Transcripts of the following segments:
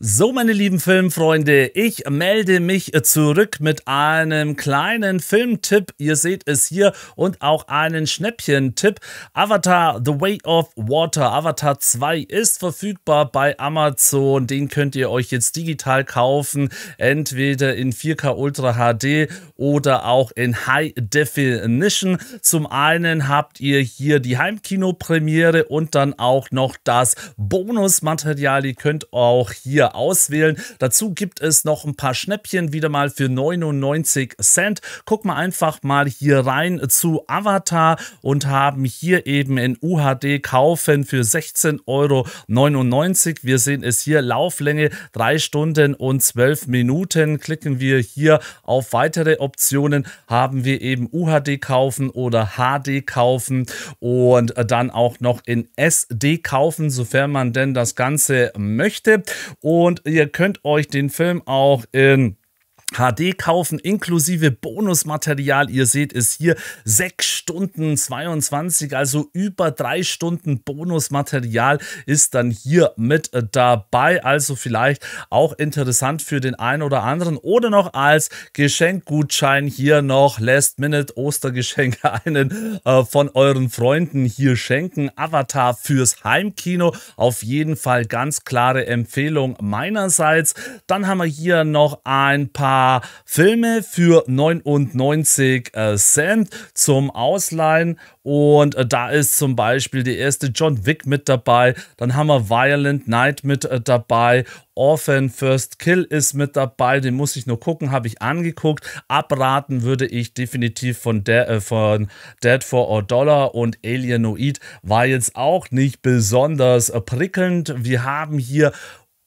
So, meine lieben Filmfreunde, ich melde mich zurück mit einem kleinen Filmtipp. Ihr seht es hier und auch einen Schnäppchen-Tipp. Avatar The Way of Water, Avatar 2 ist verfügbar bei Amazon. Den könnt ihr euch jetzt digital kaufen, entweder in 4K Ultra HD oder auch in High Definition. Zum einen habt ihr hier die Heimkino-Premiere und dann auch noch das Bonusmaterial. Ihr könnt auch hier Anbieter auswählen. Dazu gibt es noch ein paar Schnäppchen, wieder mal für 99 Cent. Guck mal einfach mal hier rein zu Avatar und haben hier eben in UHD kaufen für 16,99 Euro. Wir sehen es hier, Lauflänge 3 Stunden und 12 Minuten. Klicken wir hier auf weitere Optionen, haben wir eben UHD kaufen oder HD kaufen und dann auch noch in SD kaufen, sofern man denn das Ganze möchte. Und und ihr könnt euch den Film auch in HD kaufen inklusive Bonusmaterial. Ihr seht es hier, 6 Stunden 22, also über 3 Stunden Bonusmaterial ist dann hier mit dabei. Also vielleicht auch interessant für den einen oder anderen oder noch als Geschenkgutschein hier noch Last Minute Ostergeschenke einen äh, von euren Freunden hier schenken. Avatar fürs Heimkino, auf jeden Fall ganz klare Empfehlung meinerseits. Dann haben wir hier noch ein paar paar Filme für 99 äh, Cent zum Ausleihen. Und äh, da ist zum Beispiel die erste John Wick mit dabei. Dann haben wir Violent Night mit äh, dabei. Orphan First Kill ist mit dabei. Den muss ich nur gucken, habe ich angeguckt. Abraten würde ich definitiv von, der, äh, von Dead for a Dollar und Alienoid. War jetzt auch nicht besonders prickelnd. Wir haben hier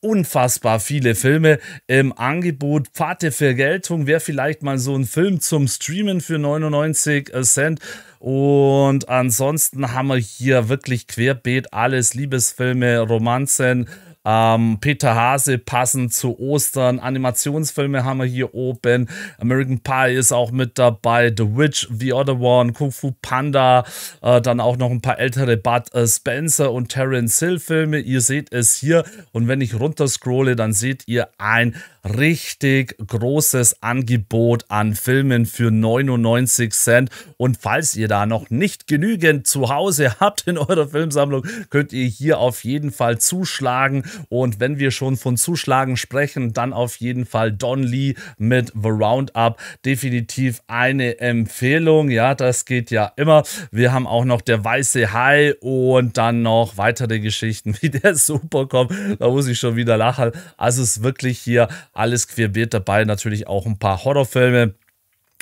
unfassbar viele Filme im Angebot. Pfad der Vergeltung wäre vielleicht mal so ein Film zum Streamen für 99 Cent. Und ansonsten haben wir hier wirklich querbeet alles Liebesfilme, Romanzen, ähm, Peter Hase passend zu Ostern. Animationsfilme haben wir hier oben. American Pie ist auch mit dabei. The Witch, The Other One, Kung Fu Panda. Äh, dann auch noch ein paar ältere Bud äh, Spencer und Terence Hill Filme. Ihr seht es hier. Und wenn ich runterscrolle, dann seht ihr ein richtig großes Angebot an Filmen für 99 Cent. Und falls ihr da noch nicht genügend zu Hause habt in eurer Filmsammlung, könnt ihr hier auf jeden Fall zuschlagen. Und wenn wir schon von Zuschlagen sprechen, dann auf jeden Fall Don Lee mit The Roundup. Definitiv eine Empfehlung. Ja, das geht ja immer. Wir haben auch noch der weiße Hai und dann noch weitere Geschichten wie der Super kommt. Da muss ich schon wieder lachen. Also es ist wirklich hier alles querbeet dabei. Natürlich auch ein paar Horrorfilme.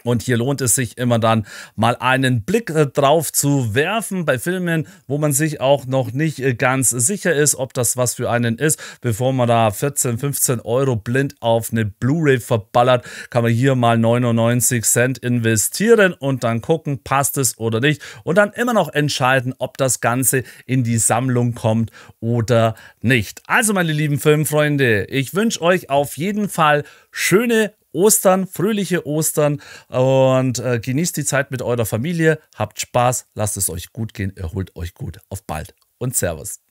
Und hier lohnt es sich immer dann mal einen Blick äh, drauf zu werfen bei Filmen, wo man sich auch noch nicht äh, ganz sicher ist, ob das was für einen ist. Bevor man da 14, 15 Euro blind auf eine Blu-ray verballert, kann man hier mal 99 Cent investieren und dann gucken, passt es oder nicht. Und dann immer noch entscheiden, ob das Ganze in die Sammlung kommt oder nicht. Also meine lieben Filmfreunde, ich wünsche euch auf jeden Fall schöne Ostern, fröhliche Ostern und äh, genießt die Zeit mit eurer Familie. Habt Spaß, lasst es euch gut gehen, erholt euch gut. Auf bald und Servus.